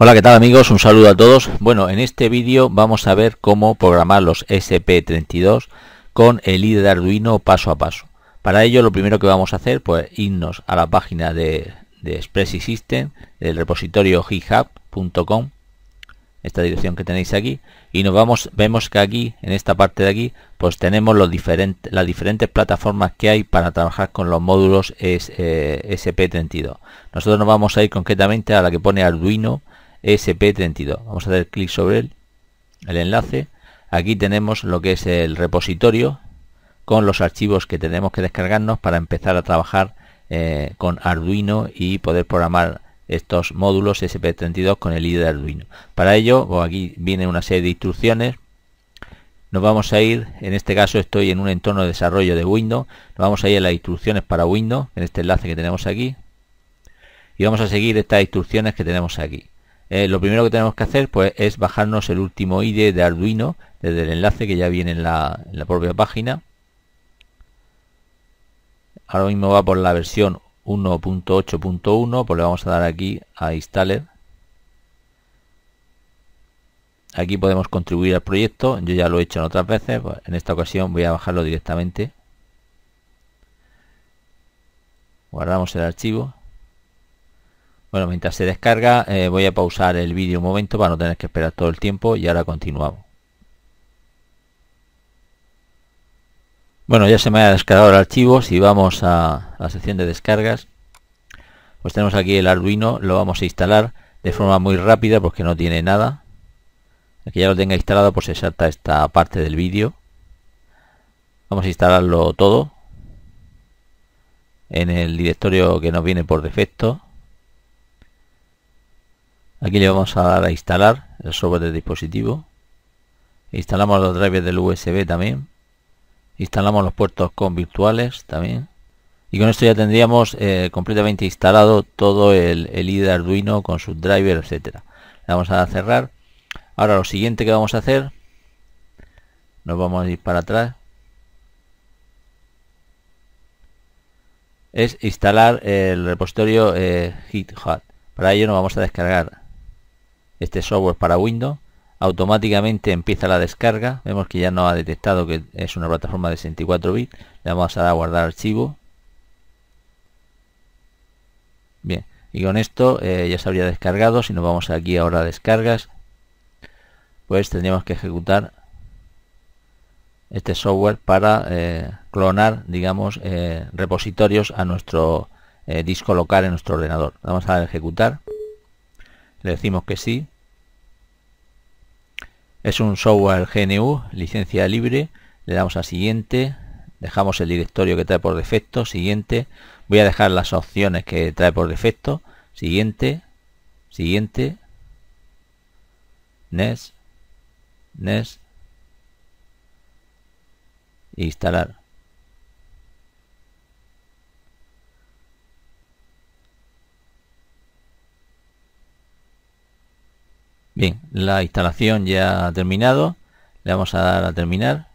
Hola, ¿qué tal amigos? Un saludo a todos. Bueno, en este vídeo vamos a ver cómo programar los SP32 con el IDE de Arduino paso a paso. Para ello lo primero que vamos a hacer pues irnos a la página de, de Expressy System, del repositorio github.com, esta dirección que tenéis aquí, y nos vamos, vemos que aquí, en esta parte de aquí, pues tenemos los diferentes, las diferentes plataformas que hay para trabajar con los módulos SP32. Eh, Nosotros nos vamos a ir concretamente a la que pone Arduino ESP32. Vamos a hacer clic sobre el enlace. Aquí tenemos lo que es el repositorio con los archivos que tenemos que descargarnos para empezar a trabajar eh, con Arduino y poder programar estos módulos SP32 con el IDE de Arduino. Para ello, pues aquí viene una serie de instrucciones. Nos vamos a ir, en este caso estoy en un entorno de desarrollo de Windows, nos vamos a ir a las instrucciones para Windows, en este enlace que tenemos aquí, y vamos a seguir estas instrucciones que tenemos aquí. Eh, lo primero que tenemos que hacer pues es bajarnos el último IDE de Arduino desde el enlace que ya viene en la, propia página. Ahora mismo va por la versión 1.8.1, pues le vamos a dar aquí a installer. Aquí podemos contribuir al proyecto, yo ya lo he hecho en otras veces, pues, en esta ocasión voy a bajarlo directamente. Guardamos el archivo. Bueno, mientras se descarga eh, voy a pausar el vídeo un momento para no tener que esperar todo el tiempo y ahora continuamos. Bueno, ya se me ha descargado el archivo. Si vamos a la sección de descargas, pues tenemos aquí el Arduino. Lo vamos a instalar de forma muy rápida porque no tiene nada. Aquí ya lo tenga instalado, pues se salta esta parte del vídeo. Vamos a instalarlo todo en el directorio que nos viene por defecto. Aquí le vamos a dar a instalar el software de dispositivo. Instalamos los drivers del USB también. Instalamos los puertos con virtuales también. Y con esto ya tendríamos eh, completamente instalado todo el, el IDE Arduino con sus drivers, etcétera. Le vamos a a cerrar. Ahora lo siguiente que vamos a hacer, nos vamos a ir para atrás, es instalar el repositorio eh, GitHub. Para ello nos vamos a descargar este software para Windows. Automáticamente empieza la descarga. Vemos que ya no ha detectado que es una plataforma de 64 bits. Le vamos a dar a guardar archivo. Bien, y con esto eh, ya se habría descargado. Si nos vamos aquí ahora a descargas, pues tendríamos que ejecutar este software para eh, clonar, digamos, eh, repositorios a nuestro disco local en nuestro ordenador. Vamos a ejecutar le decimos que sí. Es un software GNU, licencia libre, le damos a siguiente, dejamos el directorio que trae por defecto, siguiente, voy a dejar las opciones que trae por defecto, siguiente, siguiente, NES, NES, instalar. Bien, la instalación ya ha terminado. Le vamos a dar a terminar.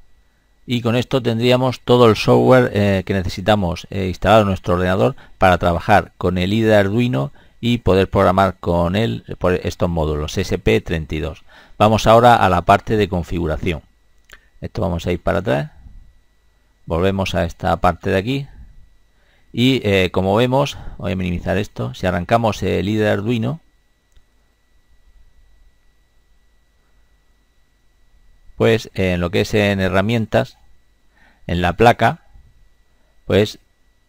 Y con esto tendríamos todo el software eh, que necesitamos eh, instalado en nuestro ordenador para trabajar con el IDE Arduino y poder programar con él por estos módulos SP32. Vamos ahora a la parte de configuración. Esto vamos a ir para atrás. Volvemos a esta parte de aquí. Y eh, como vemos, voy a minimizar esto. Si arrancamos el IDE Arduino, pues en lo que es en herramientas, en la placa, pues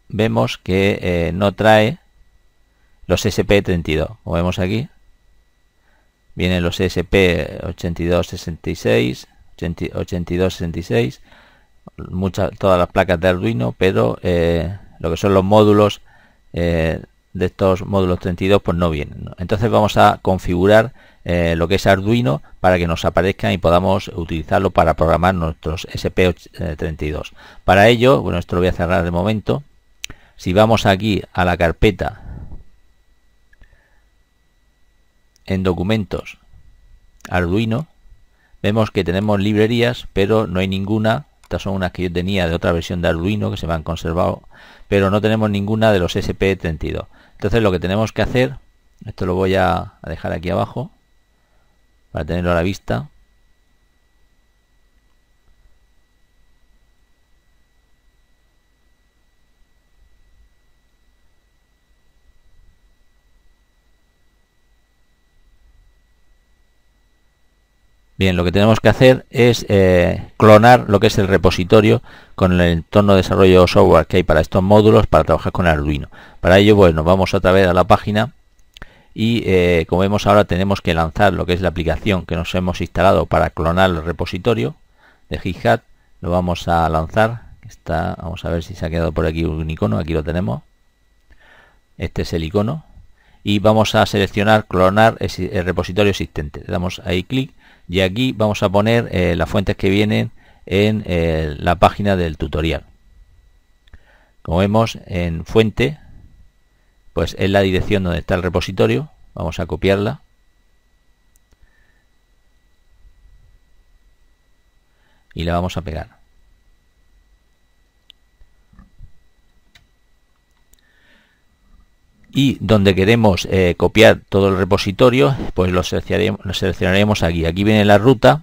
vemos que eh, no trae los SP32. Como vemos aquí, vienen los SP8266, 8266, muchas, todas las placas de Arduino, pero eh, lo que son los módulos eh, de estos módulos 32 pues no vienen. Entonces vamos a configurar eh, lo que es Arduino para que nos aparezcan y podamos utilizarlo para programar nuestros SP32. Para ello, bueno, esto lo voy a cerrar de momento. Si vamos aquí a la carpeta en documentos Arduino, vemos que tenemos librerías, pero no hay ninguna. Estas son unas que yo tenía de otra versión de Arduino que se me han conservado, pero no tenemos ninguna de los SP32. Entonces lo que tenemos que hacer, esto lo voy a dejar aquí abajo, para tenerlo a la vista. Bien, lo que tenemos que hacer es eh, clonar lo que es el repositorio con el entorno de desarrollo software que hay para estos módulos para trabajar con Arduino. Para ello, bueno, pues, nos vamos otra vez a la página y eh, como vemos ahora tenemos que lanzar lo que es la aplicación que nos hemos instalado para clonar el repositorio de GitHub lo vamos a lanzar está vamos a ver si se ha quedado por aquí un icono aquí lo tenemos este es el icono y vamos a seleccionar clonar el repositorio existente le damos ahí clic y aquí vamos a poner eh, las fuentes que vienen en eh, la página del tutorial como vemos en fuente pues es la dirección donde está el repositorio. Vamos a copiarla. Y la vamos a pegar. y donde queremos eh, copiar todo el repositorio pues lo seleccionaremos, lo seleccionaremos aquí aquí viene la ruta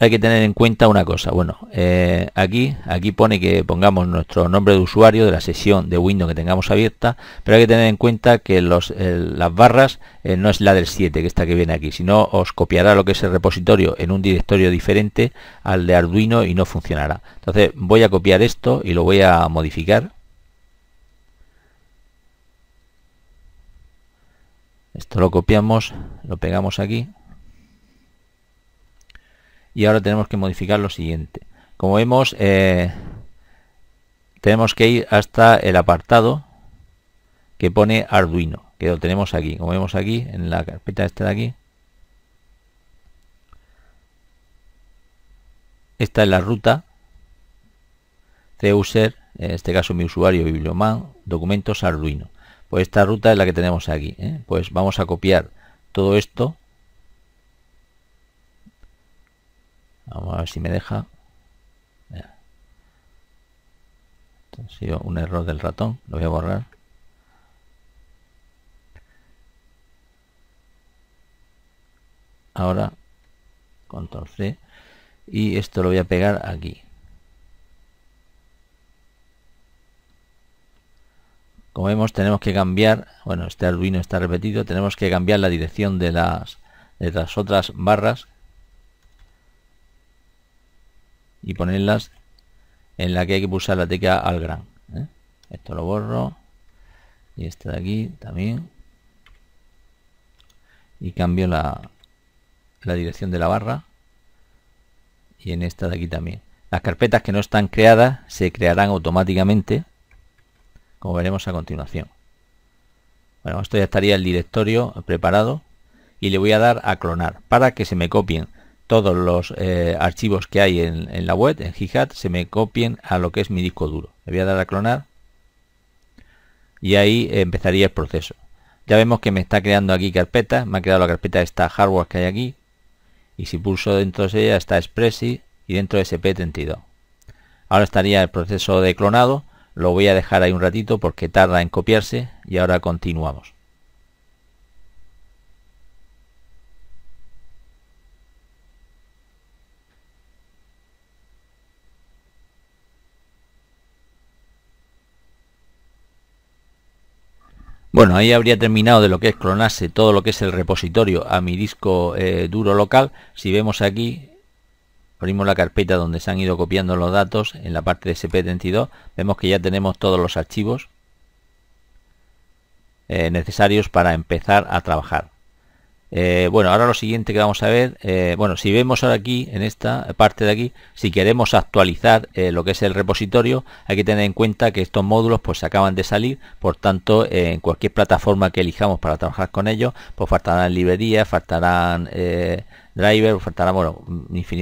hay que tener en cuenta una cosa. Bueno, eh, aquí, aquí pone que pongamos nuestro nombre de usuario de la sesión de Windows que tengamos abierta, pero hay que tener en cuenta que las barras eh, no es la del 7, que está que viene aquí, sino os copiará lo que es el repositorio en un directorio diferente al de Arduino y no funcionará. Entonces voy a copiar esto y lo voy a modificar. Esto lo copiamos, lo pegamos aquí y ahora tenemos que modificar lo siguiente. Como vemos, eh, tenemos que ir hasta el apartado que pone Arduino, que lo tenemos aquí, como vemos aquí en la carpeta esta de aquí. Esta es la ruta Cuser, en este caso mi usuario biblioman, documentos Arduino. Pues esta ruta es la que tenemos aquí. ¿eh? Pues vamos a copiar todo esto Vamos a ver si me deja. Ha sido un error del ratón, lo voy a borrar. Ahora, control C, y esto lo voy a pegar aquí. Como vemos, tenemos que cambiar, bueno, este Arduino está repetido, tenemos que cambiar la dirección de las, de las otras barras y ponerlas en la que hay que pulsar la tecla al gran. ¿eh? Esto lo borro y esta de aquí también. Y cambio la, la dirección de la barra y en esta de aquí también. Las carpetas que no están creadas se crearán automáticamente, como veremos a continuación. Bueno, esto ya estaría el directorio preparado y le voy a dar a clonar para que se me copien todos los eh, archivos que hay en, la web, en GitHub, se me copien a lo que es mi disco duro. Le voy a dar a clonar y ahí empezaría el proceso. Ya vemos que me está creando aquí carpeta, me ha creado la carpeta esta hardware que hay aquí y si pulso dentro de ella está Expressi y dentro de SP32. Ahora estaría el proceso de clonado, lo voy a dejar ahí un ratito porque tarda en copiarse y ahora continuamos. Bueno, ahí habría terminado de lo que es clonarse todo lo que es el repositorio a mi disco eh, duro local. Si vemos aquí, abrimos la carpeta donde se han ido copiando los datos en la parte de SP32, vemos que ya tenemos todos los archivos eh, necesarios para empezar a trabajar. Eh, bueno, ahora lo siguiente que vamos a ver, eh, bueno, si vemos ahora aquí, en esta parte de aquí, si queremos actualizar eh, lo que es el repositorio, hay que tener en cuenta que estos módulos pues acaban de salir, por tanto, en cualquier plataforma que elijamos para trabajar con ellos, pues faltarán librerías, faltarán drivers, faltarán, bueno,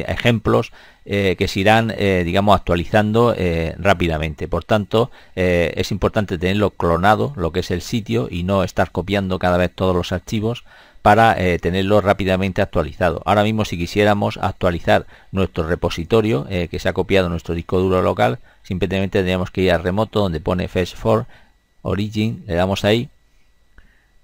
ejemplos que se irán, digamos, actualizando rápidamente. Por tanto, es importante tenerlo clonado, lo que es el sitio, y no estar copiando cada vez todos los archivos para eh, tenerlo rápidamente actualizado. Ahora mismo si quisiéramos actualizar nuestro repositorio eh, que se ha copiado nuestro disco duro local, simplemente tendríamos que ir a remoto donde pone fetch for origin, le damos ahí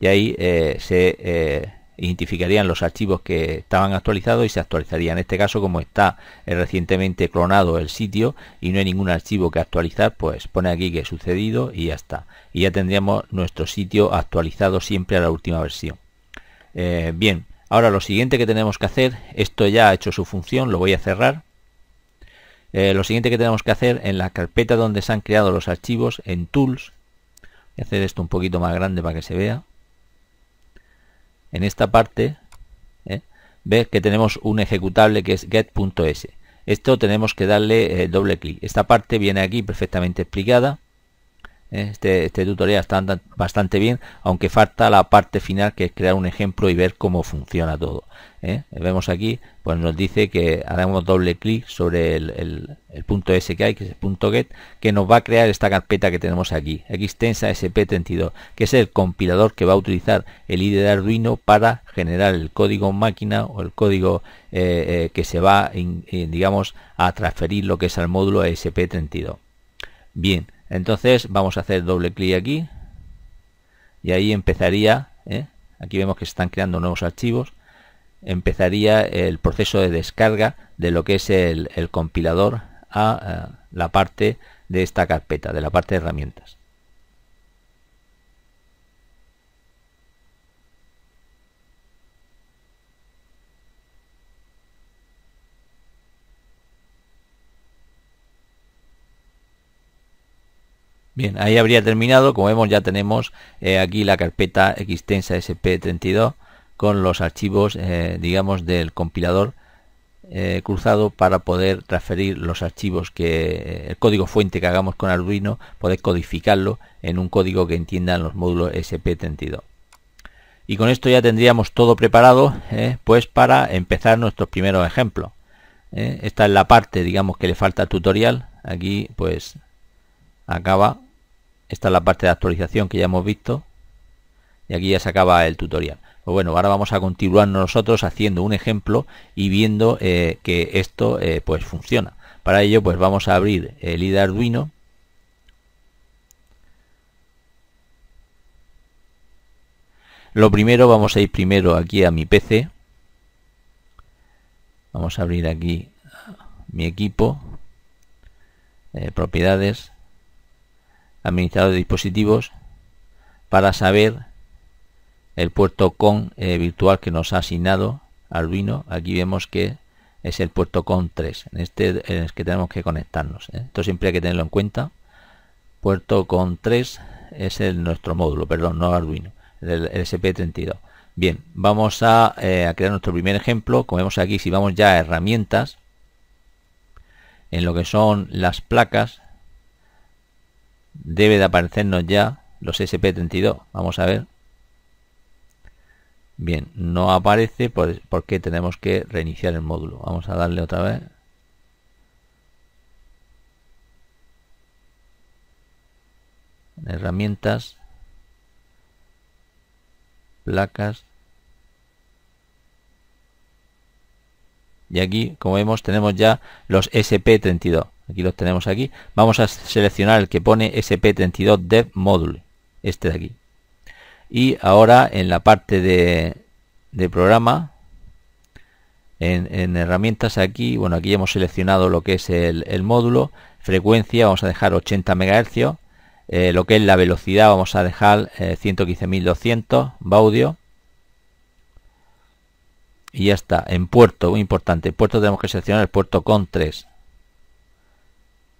y ahí eh, se identificarían los archivos que estaban actualizados y se actualizaría. En este caso, como está recientemente clonado el sitio y no hay ningún archivo que actualizar, pues pone aquí que sucedido y ya está. Y ya tendríamos nuestro sitio actualizado siempre a la última versión. Eh, bien, ahora lo siguiente que tenemos que hacer, esto ya ha hecho su función, lo voy a cerrar. Eh, lo siguiente que tenemos que hacer en la carpeta donde se han creado los archivos, en Tools, voy a hacer esto un poquito más grande para que se vea. En esta parte, eh, ve que tenemos un ejecutable que es get.s. Esto tenemos que darle doble clic. Esta parte viene aquí perfectamente explicada. Este, este, tutorial está bastante bien, aunque falta la parte final que es crear un ejemplo y ver cómo funciona todo. ¿eh? Vemos aquí, pues nos dice que haremos doble clic sobre el, punto S que hay, que es el punto get, que nos va a crear esta carpeta que tenemos aquí, extensa sp32, que es el compilador que va a utilizar el IDE de Arduino para generar el código máquina o el código eh, eh, que se va, digamos, a transferir lo que es al módulo sp32. Bien. Entonces vamos a hacer doble clic aquí y ahí empezaría, ¿eh? aquí vemos que se están creando nuevos archivos, empezaría el proceso de descarga de lo que es el, compilador a eh, la parte de esta carpeta, de la parte de herramientas. Bien, ahí habría terminado. Como vemos ya tenemos eh, aquí la carpeta extensa sp32 con los archivos, eh, digamos, del compilador eh, cruzado para poder transferir los archivos que el código fuente que hagamos con Arduino, poder codificarlo en un código que entiendan los módulos sp32. Y con esto ya tendríamos todo preparado, pues para empezar nuestros primeros ejemplos. Esta es la parte, digamos, que le falta tutorial. Aquí, pues, acaba esta es la parte de actualización que ya hemos visto y aquí ya se acaba el tutorial pues bueno ahora vamos a continuar nosotros haciendo un ejemplo y viendo eh, que esto eh, pues funciona para ello pues vamos a abrir el IDE Arduino lo primero vamos a ir primero aquí a mi PC vamos a abrir aquí mi equipo eh, propiedades administrador de dispositivos para saber el puerto con eh, virtual que nos ha asignado Arduino. Aquí vemos que es el puerto con 3, en este en el que tenemos que conectarnos. ¿eh? Esto siempre hay que tenerlo en cuenta. Puerto con 3 es el, nuestro módulo, perdón, no Arduino, el, SP32. Bien, vamos a, eh, a, crear nuestro primer ejemplo. Como vemos aquí, si vamos ya a herramientas, en lo que son las placas, debe de aparecernos ya los SP32. Vamos a ver. Bien, no aparece porque tenemos que reiniciar el módulo. Vamos a darle otra vez. Herramientas. Placas. y aquí como vemos tenemos ya los SP32 aquí los tenemos aquí vamos a seleccionar el que pone SP32 Dev Module este de aquí y ahora en la parte de, programa en, herramientas aquí bueno aquí hemos seleccionado lo que es el, módulo frecuencia vamos a dejar 80 MHz eh, lo que es la velocidad vamos a dejar 115.200 eh, baudio y ya está en puerto muy importante puerto tenemos que seleccionar el puerto con 3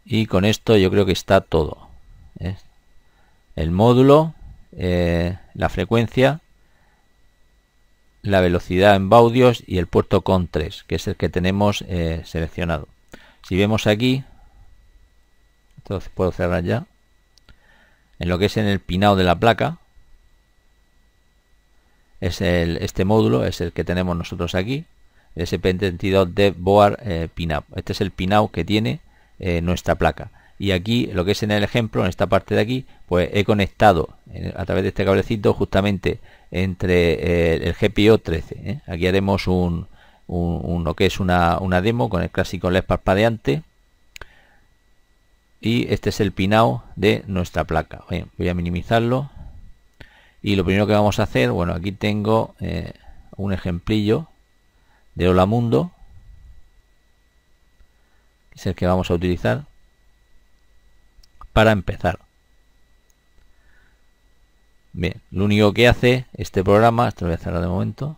y con esto yo creo que está todo ¿eh? el módulo eh, la frecuencia la velocidad en baudios y el puerto con 3 que es el que tenemos eh, seleccionado si vemos aquí entonces puedo cerrar ya en lo que es en el pinado de la placa es el, este módulo, es el que tenemos nosotros aquí, SP32 de Board eh, Este es el pinout que tiene eh, nuestra placa. Y aquí, lo que es en el ejemplo, en esta parte de aquí, pues he conectado eh, a través de este cablecito justamente entre eh, el GPIO 13. Aquí haremos un, un, lo que es una, una demo con el clásico LED parpadeante. Y este es el pinout de nuestra placa. voy a minimizarlo y lo primero que vamos a hacer bueno aquí tengo eh, un ejemplillo de hola mundo que es el que vamos a utilizar para empezar bien lo único que hace este programa esto lo voy a cerrar de momento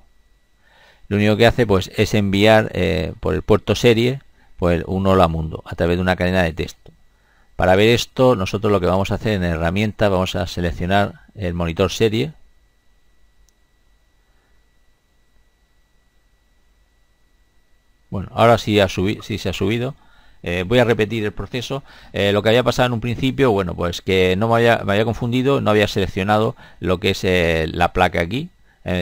lo único que hace pues es enviar eh, por el puerto serie pues un hola mundo a través de una cadena de texto para ver esto nosotros lo que vamos a hacer en herramienta, vamos a seleccionar el monitor serie bueno ahora sí, ha sí se ha subido eh, voy a repetir el proceso eh, lo que había pasado en un principio bueno pues que no me había, confundido no había seleccionado lo que es eh, la placa aquí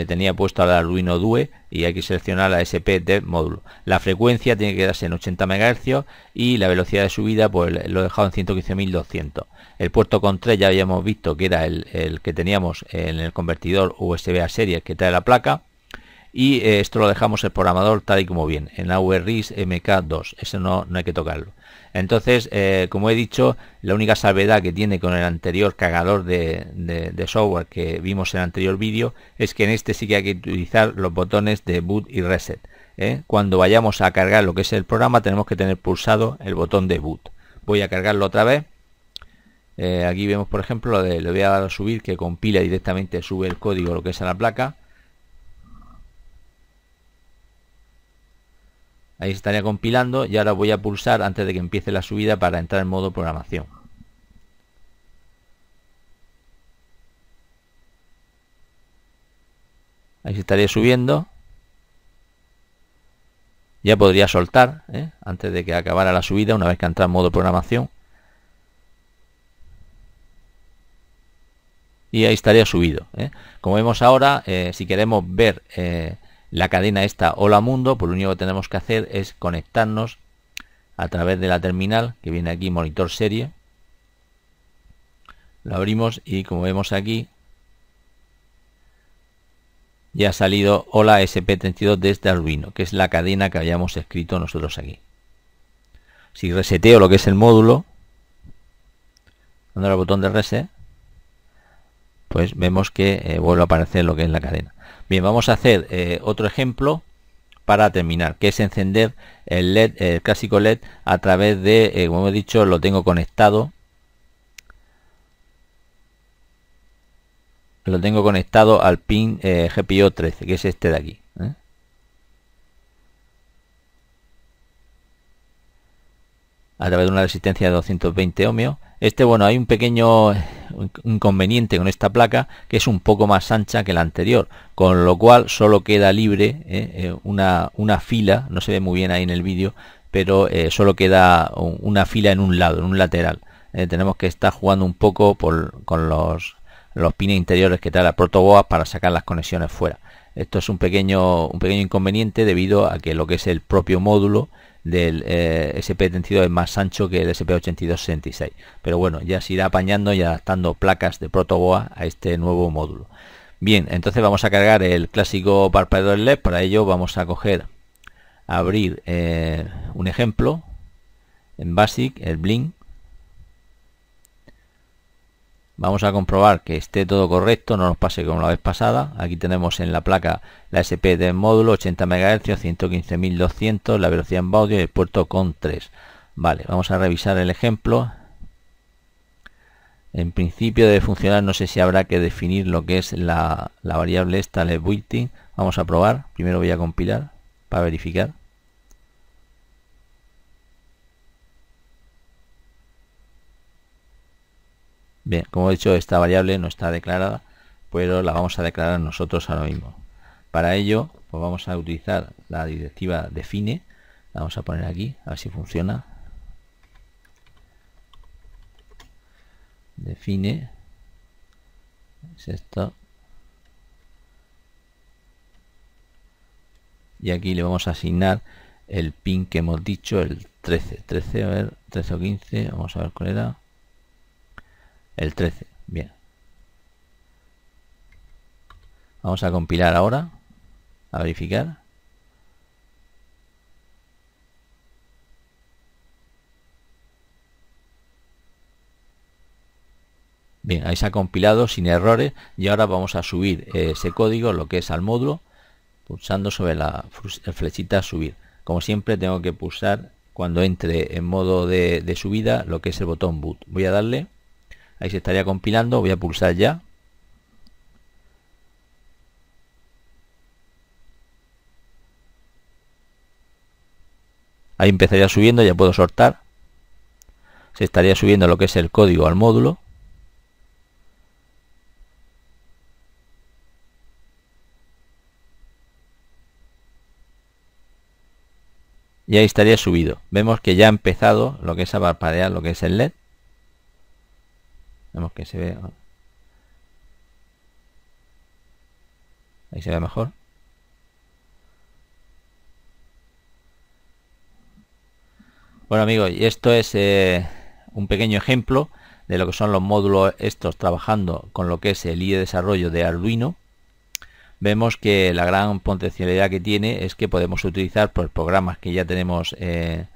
tenía puesto la Arduino DUE y hay que seleccionar la SP del módulo la frecuencia tiene que darse en 80 MHz y la velocidad de subida pues lo he dejado en 115.200 el puerto con 3 ya habíamos visto que era el, que teníamos en el convertidor USB a serie que trae la placa. Y eh, esto lo dejamos el programador tal y como bien, en Auris MK2, eso no, no hay que tocarlo. Entonces, eh, como he dicho, la única salvedad que tiene con el anterior cargador de, software que vimos en el anterior vídeo es que en este sí que hay que utilizar los botones de boot y reset. ¿eh? Cuando vayamos a cargar lo que es el programa tenemos que tener pulsado el botón de boot. Voy a cargarlo otra vez eh, aquí vemos por ejemplo lo le voy a dar a subir que compila directamente sube el código lo que es a la placa ahí estaría compilando y ahora voy a pulsar antes de que empiece la subida para entrar en modo programación ahí se estaría subiendo ya podría soltar ¿eh? antes de que acabara la subida una vez que entra en modo programación y ahí estaría subido. ¿eh? Como vemos ahora, eh, si queremos ver eh, la cadena esta Hola Mundo, pues lo único que tenemos que hacer es conectarnos a través de la terminal que viene aquí, monitor serie. Lo abrimos y como vemos aquí, ya ha salido Hola SP32 desde Arduino, que es la cadena que habíamos escrito nosotros aquí. Si reseteo lo que es el módulo, dando el botón de reset, pues vemos que eh, vuelve a aparecer lo que es la cadena. Bien, vamos a hacer eh, otro ejemplo para terminar, que es encender el LED, el clásico LED, a través de, eh, como he dicho, lo tengo conectado. Lo tengo conectado al pin GPIO 13, que es este de aquí. A través de una resistencia de 220 ohmios este, bueno, hay un pequeño inconveniente con esta placa que es un poco más ancha que la anterior, con lo cual solo queda libre eh, eh, una, fila, no se ve muy bien ahí en el vídeo, pero eh, solo queda una fila en un lado, en un lateral. tenemos que estar jugando un poco con los, pines interiores que trae la protoboa para sacar las conexiones fuera. Esto es un pequeño inconveniente debido a que lo que es el propio módulo del eh, SP32 es más ancho que el SP8266. Pero bueno, ya se irá apañando y adaptando placas de protoboa a este nuevo módulo. Bien, entonces vamos a cargar el clásico parpadeo LED. Para ello vamos a coger, abrir eh, un ejemplo en Basic, el Blink, Vamos a comprobar que esté todo correcto, no nos pase como la vez pasada. Aquí tenemos en la placa la SP del módulo 80 MHz, 115.200, la velocidad en audio y el puerto con 3. Vale, vamos a revisar el ejemplo. En principio debe funcionar, no sé si habrá que definir lo que es la, variable esta, el built Vamos a probar, primero voy a compilar para verificar. Bien, como he dicho, esta variable no está declarada, pero la vamos a declarar nosotros ahora mismo. Para ello, pues vamos a utilizar la directiva define, la vamos a poner aquí, a ver si funciona. Define, es esto. Y aquí le vamos a asignar el pin que hemos dicho, el 13, 13, a ver, 13 o 15, vamos a ver cuál era. El 13, bien. Vamos a compilar ahora, a verificar. Bien, ahí se ha compilado sin errores y ahora vamos a subir eh, ese código, lo que es al módulo, pulsando sobre la flechita subir. Como siempre tengo que pulsar cuando entre en modo de, de subida lo que es el botón boot. Voy a darle Ahí se estaría compilando. Voy a pulsar ya. Ahí empezaría subiendo, ya puedo soltar. Se estaría subiendo lo que es el código al módulo. y ahí estaría subido. Vemos que ya ha empezado lo que es a parpadear, lo que es el LED. Vemos que se ve. Ahí se ve mejor. Bueno amigos, y esto es eh, un pequeño ejemplo de lo que son los módulos estos trabajando con lo que es el IE desarrollo de Arduino. Vemos que la gran potencialidad que tiene es que podemos utilizar pues, programas que ya tenemos eh,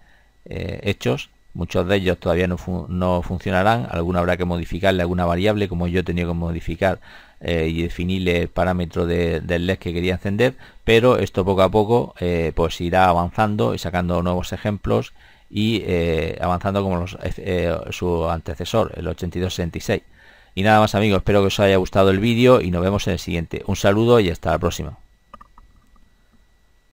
eh, hechos Muchos de ellos todavía no, funcionarán, alguno habrá que modificarle alguna variable, como yo he tenido que modificar eh, y definirle el parámetro del LED que quería encender, pero esto poco a poco eh, pues irá avanzando y sacando nuevos ejemplos y eh, avanzando como su antecesor, el 8266. Y nada más amigos, espero que os haya gustado el vídeo y nos vemos en el siguiente. Un saludo y hasta la próxima.